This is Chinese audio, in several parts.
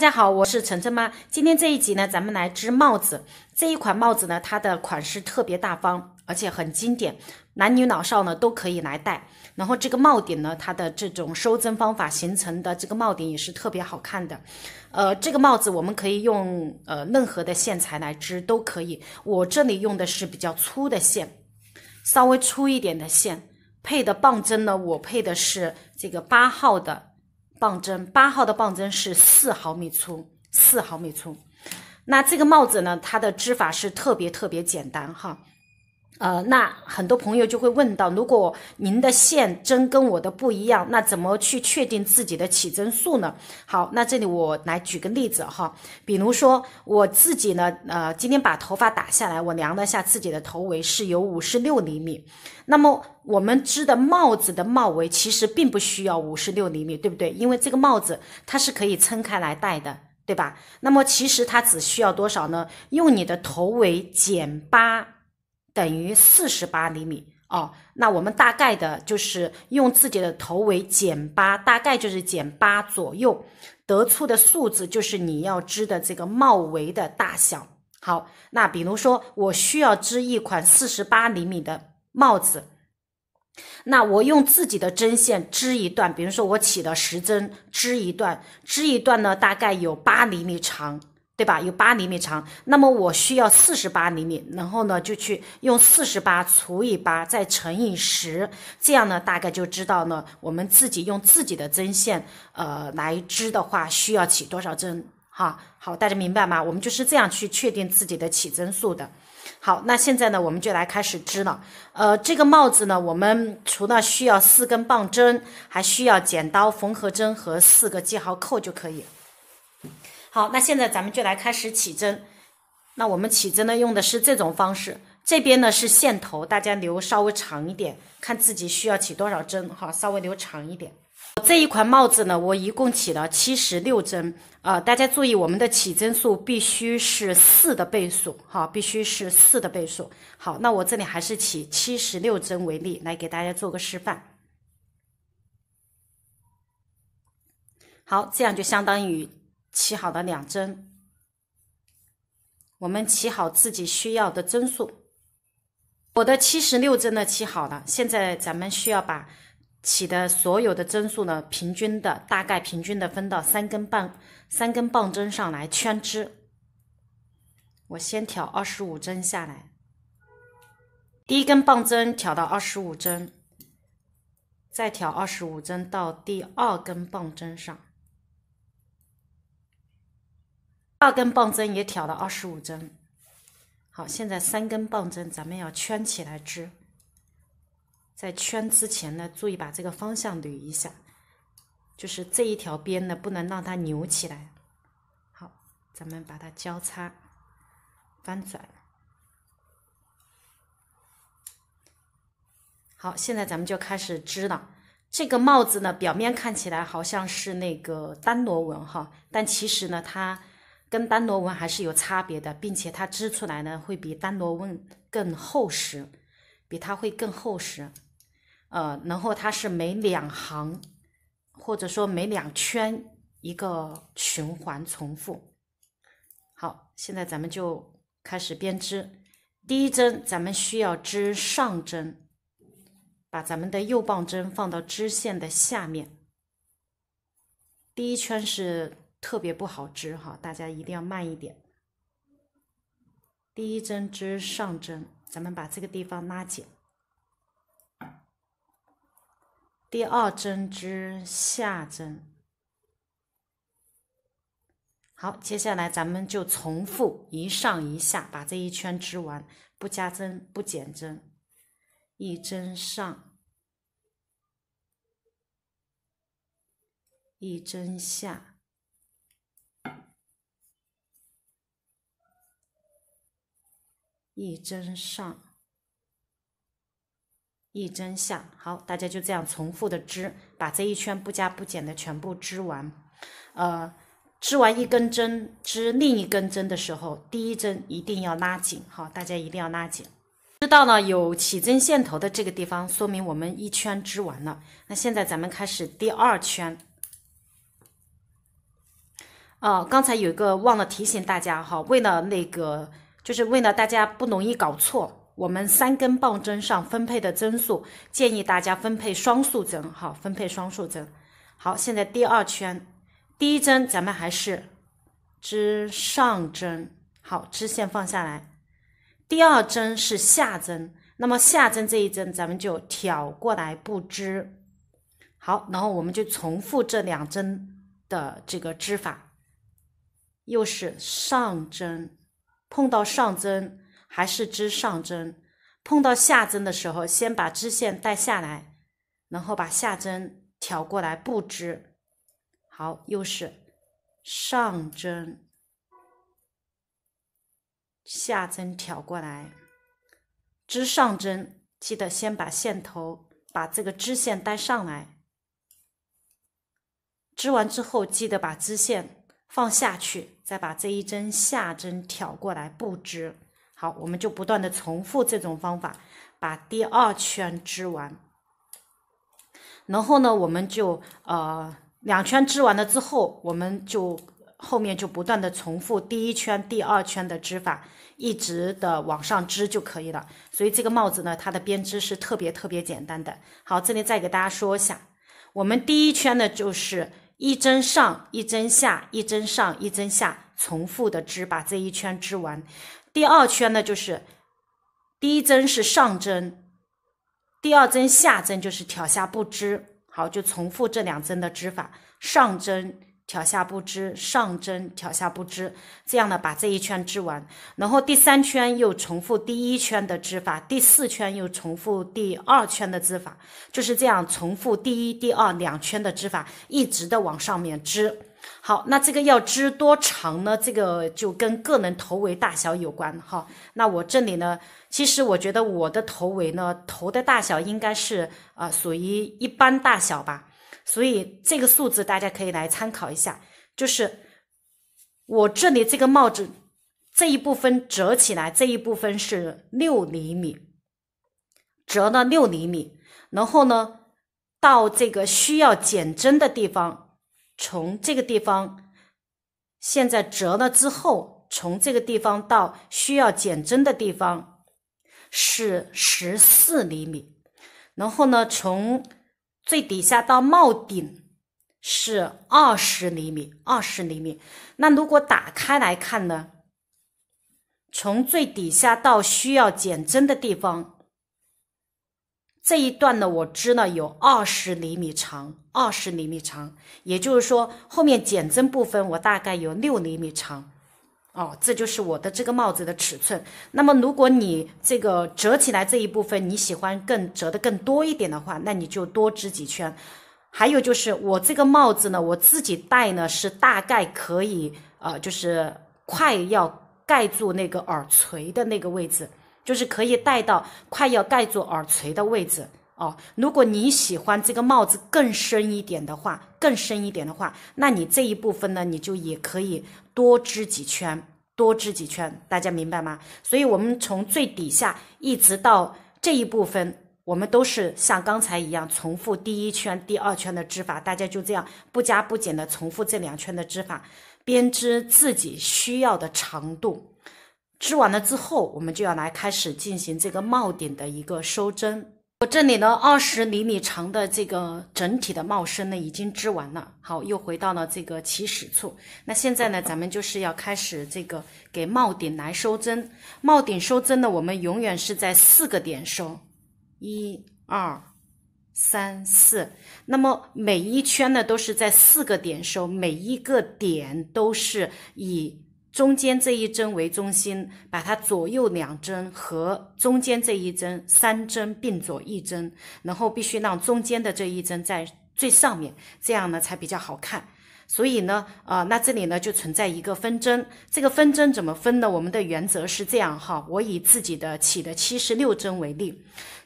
大家好，我是晨晨妈。今天这一集呢，咱们来织帽子。这一款帽子呢，它的款式特别大方，而且很经典，男女老少呢都可以来戴。然后这个帽顶呢，它的这种收针方法形成的这个帽顶也是特别好看的。呃，这个帽子我们可以用呃任何的线材来织都可以。我这里用的是比较粗的线，稍微粗一点的线。配的棒针呢，我配的是这个八号的。棒针八号的棒针是四毫米粗，四毫米粗。那这个帽子呢？它的织法是特别特别简单哈。呃，那很多朋友就会问到，如果您的线针跟我的不一样，那怎么去确定自己的起针数呢？好，那这里我来举个例子哈，比如说我自己呢，呃，今天把头发打下来，我量了一下自己的头围是有五十六厘米，那么我们织的帽子的帽围其实并不需要五十六厘米，对不对？因为这个帽子它是可以撑开来戴的，对吧？那么其实它只需要多少呢？用你的头围减八。等于四十八厘米哦，那我们大概的就是用自己的头围减八，大概就是减八左右，得出的数字就是你要织的这个帽围的大小。好，那比如说我需要织一款四十八厘米的帽子，那我用自己的针线织一段，比如说我起的十针织一段，织一段呢大概有八厘米长。对吧？有八厘米长，那么我需要四十八厘米，然后呢就去用四十八除以八，再乘以十，这样呢大概就知道呢，我们自己用自己的针线，呃，来织的话需要起多少针哈？好，大家明白吗？我们就是这样去确定自己的起针数的。好，那现在呢我们就来开始织了。呃，这个帽子呢，我们除了需要四根棒针，还需要剪刀、缝合针和四个记号扣就可以。好，那现在咱们就来开始起针。那我们起针呢，用的是这种方式。这边呢是线头，大家留稍微长一点，看自己需要起多少针哈，稍微留长一点。这一款帽子呢，我一共起了七十六针啊。大家注意，我们的起针数必须是四的倍数哈，必须是四的倍数。好，那我这里还是起七十六针为例，来给大家做个示范。好，这样就相当于。起好了两针，我们起好自己需要的针数。我的七十六针呢起好了，现在咱们需要把起的所有的针数呢，平均的大概平均的分到三根棒三根棒针上来圈织。我先挑二十五针下来，第一根棒针挑到二十五针，再挑二十五针到第二根棒针上。二根棒针也挑了二十五针，好，现在三根棒针，咱们要圈起来织。在圈之前呢，注意把这个方向捋一下，就是这一条边呢，不能让它扭起来。好，咱们把它交叉翻转。好，现在咱们就开始织了。这个帽子呢，表面看起来好像是那个单螺纹哈，但其实呢，它。跟单螺纹还是有差别的，并且它织出来呢会比单螺纹更厚实，比它会更厚实。呃，然后它是每两行或者说每两圈一个循环重复。好，现在咱们就开始编织。第一针咱们需要织上针，把咱们的右棒针放到织线的下面。第一圈是。特别不好织哈，大家一定要慢一点。第一针织上针，咱们把这个地方拉紧。第二针织下针。好，接下来咱们就重复一上一下，把这一圈织完，不加针不减针，一针上，一针下。一针上，一针下，好，大家就这样重复的织，把这一圈不加不减的全部织完。呃，织完一根针，织另一根针的时候，第一针一定要拉紧，哈，大家一定要拉紧。织到了有起针线头的这个地方，说明我们一圈织完了。那现在咱们开始第二圈。啊，刚才有一个忘了提醒大家，哈，为了那个。就是为了大家不容易搞错，我们三根棒针上分配的针数，建议大家分配双数针，哈，分配双数针。好，现在第二圈，第一针咱们还是织上针，好，织线放下来，第二针是下针，那么下针这一针咱们就挑过来不织，好，然后我们就重复这两针的这个织法，又是上针。碰到上针还是织上针，碰到下针的时候，先把织线带下来，然后把下针挑过来不织。好，又是上针，下针挑过来，织上针，记得先把线头把这个织线带上来。织完之后，记得把织线放下去。再把这一针下针挑过来，不织。好，我们就不断的重复这种方法，把第二圈织完。然后呢，我们就呃两圈织完了之后，我们就后面就不断的重复第一圈、第二圈的织法，一直的往上织就可以了。所以这个帽子呢，它的编织是特别特别简单的。好，这里再给大家说一下，我们第一圈呢就是。一针上，一针下，一针上，一针下，重复的织，把这一圈织完。第二圈呢，就是第一针是上针，第二针下针就是挑下不织，好，就重复这两针的织法，上针。挑下不织，上针挑下不织，这样呢把这一圈织完，然后第三圈又重复第一圈的织法，第四圈又重复第二圈的织法，就是这样重复第一、第二两圈的织法，一直的往上面织。好，那这个要织多长呢？这个就跟个人头围大小有关哈。那我这里呢，其实我觉得我的头围呢，头的大小应该是啊属于一般大小吧。所以这个数字大家可以来参考一下，就是我这里这个帽子这一部分折起来这一部分是六厘米，折了六厘米，然后呢到这个需要减针的地方，从这个地方现在折了之后，从这个地方到需要减针的地方是十四厘米，然后呢从。最底下到帽顶是二十厘米，二十厘米。那如果打开来看呢？从最底下到需要减针的地方，这一段呢，我织了有二十厘米长，二十厘米长。也就是说，后面减针部分我大概有六厘米长。哦，这就是我的这个帽子的尺寸。那么，如果你这个折起来这一部分你喜欢更折的更多一点的话，那你就多织几圈。还有就是我这个帽子呢，我自己戴呢是大概可以，呃，就是快要盖住那个耳垂的那个位置，就是可以戴到快要盖住耳垂的位置。哦，如果你喜欢这个帽子更深一点的话，更深一点的话，那你这一部分呢，你就也可以多织几圈。多织几圈，大家明白吗？所以，我们从最底下一直到这一部分，我们都是像刚才一样重复第一圈、第二圈的织法。大家就这样不加不减的重复这两圈的织法，编织自己需要的长度。织完了之后，我们就要来开始进行这个帽顶的一个收针。我这里呢，二十厘米长的这个整体的帽身呢，已经织完了。好，又回到了这个起始处。那现在呢，咱们就是要开始这个给帽顶来收针。帽顶收针呢，我们永远是在四个点收，一二三四。那么每一圈呢，都是在四个点收，每一个点都是以。中间这一针为中心，把它左右两针和中间这一针三针并左一针，然后必须让中间的这一针在最上面，这样呢才比较好看。所以呢，啊，那这里呢就存在一个分针，这个分针怎么分呢？我们的原则是这样哈，我以自己的起的七十六针为例，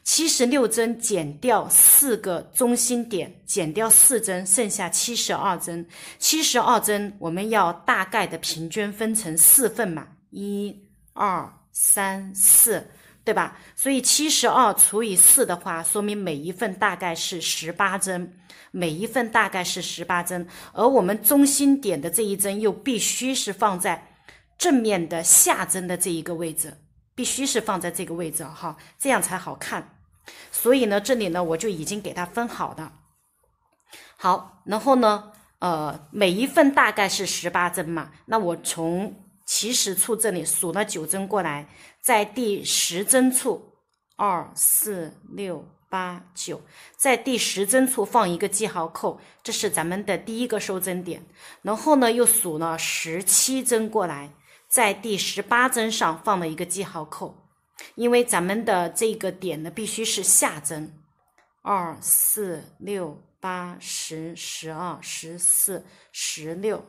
七十六针减掉四个中心点，减掉四针，剩下七十二针，七十二针我们要大概的平均分成四份嘛，一、二、三、四。对吧？所以七十二除以四的话，说明每一份大概是十八针。每一份大概是十八针，而我们中心点的这一针又必须是放在正面的下针的这一个位置，必须是放在这个位置哈，这样才好看。所以呢，这里呢，我就已经给它分好的。好，然后呢，呃，每一份大概是十八针嘛，那我从。起始处这里数了九针过来，在第十针处，二四六八九，在第十针处放一个记号扣，这是咱们的第一个收针点。然后呢，又数了十七针过来，在第十八针上放了一个记号扣，因为咱们的这个点呢必须是下针，二四六八十十二十四十六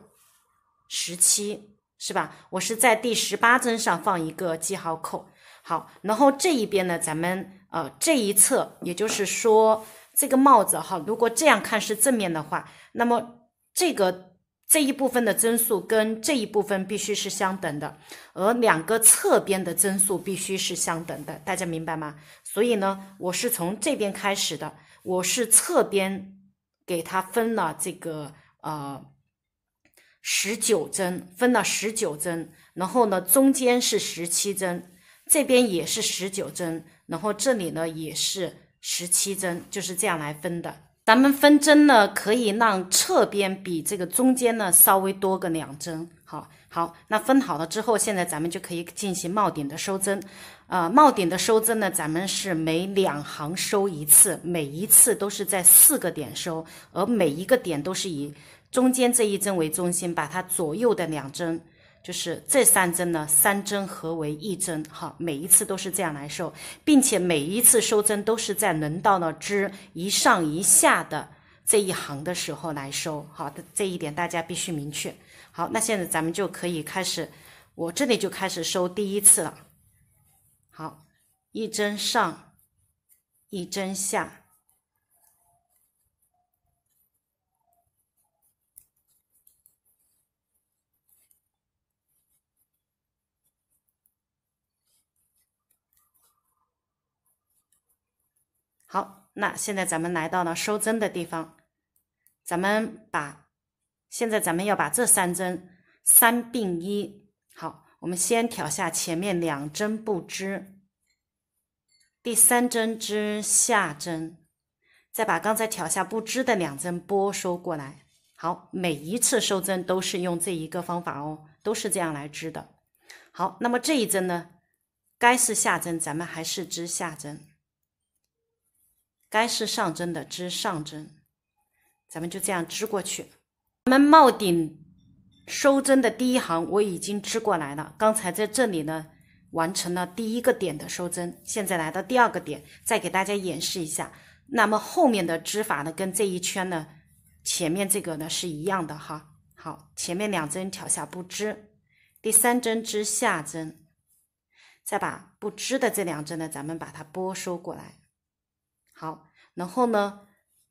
十七。是吧？我是在第十八针上放一个记号扣，好，然后这一边呢，咱们呃这一侧，也就是说这个帽子哈，如果这样看是正面的话，那么这个这一部分的针数跟这一部分必须是相等的，而两个侧边的针数必须是相等的，大家明白吗？所以呢，我是从这边开始的，我是侧边给它分了这个呃。十九针分了十九针，然后呢，中间是十七针，这边也是十九针，然后这里呢也是十七针，就是这样来分的。咱们分针呢可以让侧边比这个中间呢稍微多个两针。好，好，那分好了之后，现在咱们就可以进行帽顶的收针。呃，帽顶的收针呢，咱们是每两行收一次，每一次都是在四个点收，而每一个点都是以。中间这一针为中心，把它左右的两针，就是这三针呢，三针合为一针。哈，每一次都是这样来收，并且每一次收针都是在轮到了织一上一下的这一行的时候来收。好，的这一点大家必须明确。好，那现在咱们就可以开始，我这里就开始收第一次了。好，一针上，一针下。好，那现在咱们来到了收针的地方，咱们把现在咱们要把这三针三并一。好，我们先挑下前面两针不织，第三针织下针，再把刚才挑下不织的两针拨收过来。好，每一次收针都是用这一个方法哦，都是这样来织的。好，那么这一针呢，该是下针，咱们还是织下针。该是上针的织上针，咱们就这样织过去。咱们帽顶收针的第一行我已经织过来了，刚才在这里呢完成了第一个点的收针，现在来到第二个点，再给大家演示一下。那么后面的织法呢，跟这一圈呢前面这个呢是一样的哈。好，前面两针挑下不织，第三针织下针，再把不织的这两针呢，咱们把它拨收过来。好。然后呢，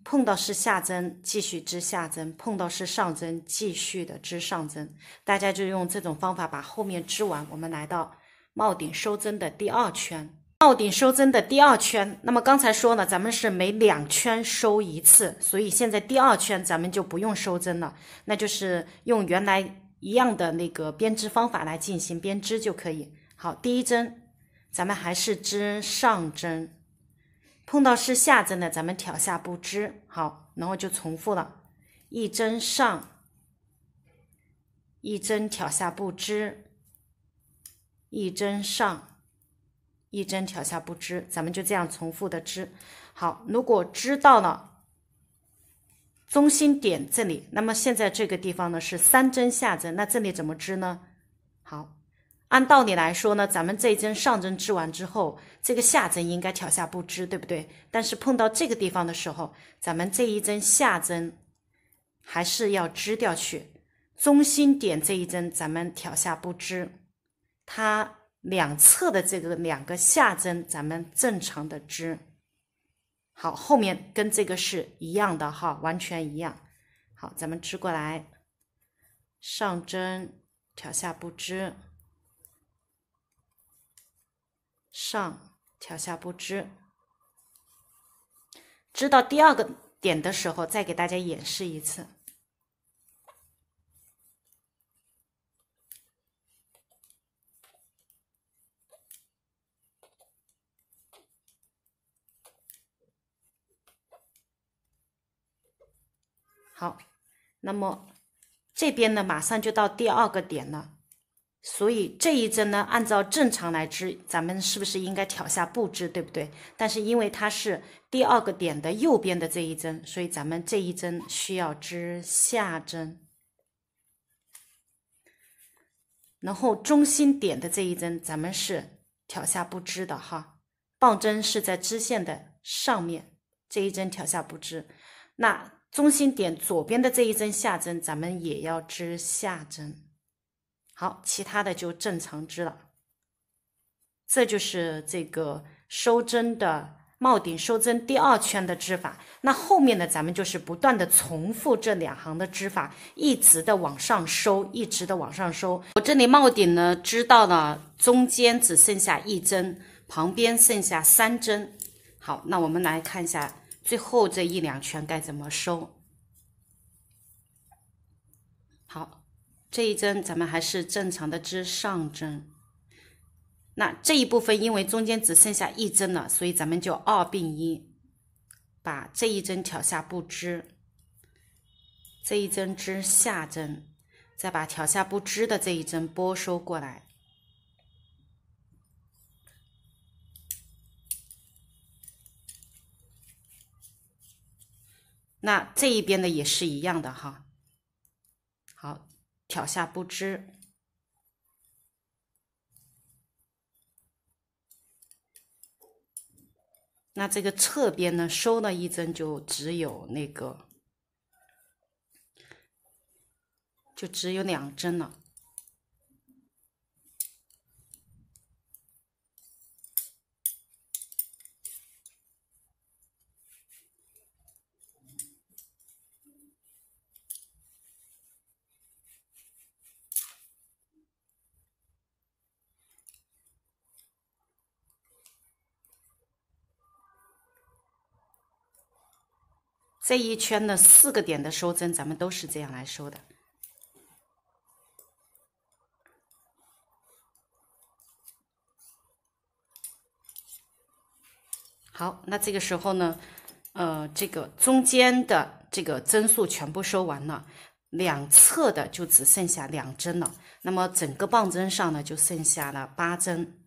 碰到是下针，继续织下针；碰到是上针，继续的织上针。大家就用这种方法把后面织完。我们来到帽顶收针的第二圈，帽顶收针的第二圈。那么刚才说了，咱们是每两圈收一次，所以现在第二圈咱们就不用收针了，那就是用原来一样的那个编织方法来进行编织就可以。好，第一针，咱们还是织上针。碰到是下针的，咱们挑下不织，好，然后就重复了，一针上，一针挑下不织，一针上，一针挑下不织，咱们就这样重复的织，好，如果织到了中心点这里，那么现在这个地方呢是三针下针，那这里怎么织呢？好。按道理来说呢，咱们这一针上针织完之后，这个下针应该挑下不织，对不对？但是碰到这个地方的时候，咱们这一针下针还是要织掉去。中心点这一针咱们挑下不织，它两侧的这个两个下针咱们正常的织。好，后面跟这个是一样的哈，完全一样。好，咱们织过来，上针挑下不织。上调下不知，知道第二个点的时候，再给大家演示一次。好，那么这边呢，马上就到第二个点了。所以这一针呢，按照正常来织，咱们是不是应该挑下不织，对不对？但是因为它是第二个点的右边的这一针，所以咱们这一针需要织下针。然后中心点的这一针，咱们是挑下不织的哈。棒针是在织线的上面，这一针挑下不织。那中心点左边的这一针下针，咱们也要织下针。好，其他的就正常织了。这就是这个收针的帽顶收针第二圈的织法。那后面的咱们就是不断的重复这两行的织法，一直的往上收，一直的往上收。我这里帽顶呢织到了中间只剩下一针，旁边剩下三针。好，那我们来看一下最后这一两圈该怎么收。好。这一针咱们还是正常的织上针，那这一部分因为中间只剩下一针了，所以咱们就二并一，把这一针挑下不织，这一针织下针，再把挑下不织的这一针拨收过来。那这一边的也是一样的哈。挑下不织，那这个侧边呢，收了一针，就只有那个，就只有两针了。这一圈的四个点的收针，咱们都是这样来收的。好，那这个时候呢，呃，这个中间的这个针数全部收完了，两侧的就只剩下两针了。那么整个棒针上呢，就剩下了八针。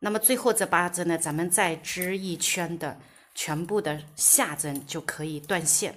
那么最后这八针呢，咱们再织一圈的。全部的下针就可以断线。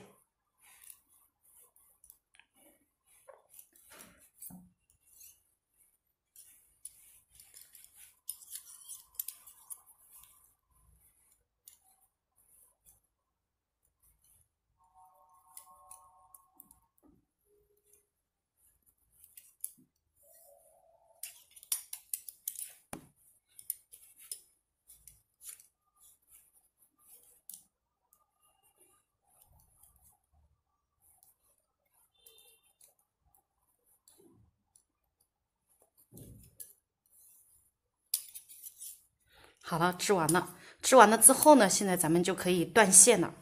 好了，织完了，织完了之后呢，现在咱们就可以断线了，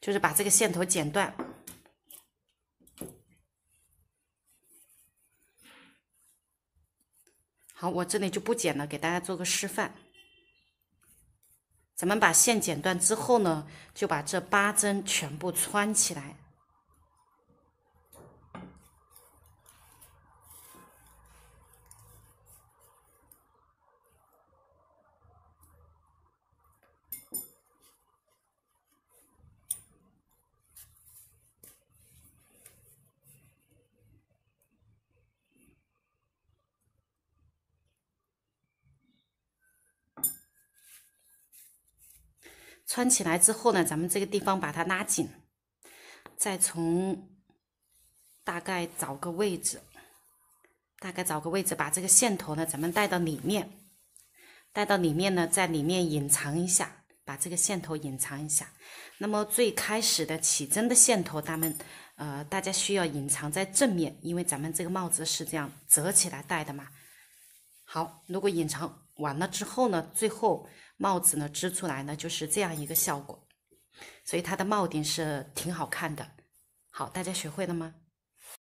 就是把这个线头剪断。好，我这里就不剪了，给大家做个示范。咱们把线剪断之后呢，就把这八针全部穿起来。穿起来之后呢，咱们这个地方把它拉紧，再从大概找个位置，大概找个位置把这个线头呢，咱们带到里面，带到里面呢，在里面隐藏一下，把这个线头隐藏一下。那么最开始的起针的线头，咱们呃大家需要隐藏在正面，因为咱们这个帽子是这样折起来戴的嘛。好，如果隐藏完了之后呢，最后。帽子呢，织出来呢，就是这样一个效果，所以它的帽顶是挺好看的。好，大家学会了吗？